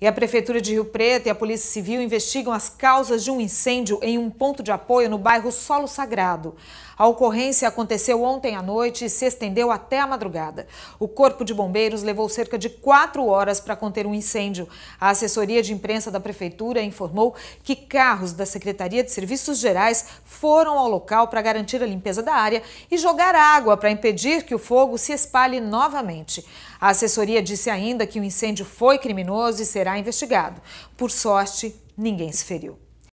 E a Prefeitura de Rio Preto e a Polícia Civil investigam as causas de um incêndio em um ponto de apoio no bairro Solo Sagrado. A ocorrência aconteceu ontem à noite e se estendeu até a madrugada. O Corpo de Bombeiros levou cerca de quatro horas para conter um incêndio. A assessoria de imprensa da Prefeitura informou que carros da Secretaria de Serviços Gerais foram ao local para garantir a limpeza da área e jogar água para impedir que o fogo se espalhe novamente. A assessoria disse ainda que o incêndio foi criminoso e será será investigado. Por sorte, ninguém se feriu.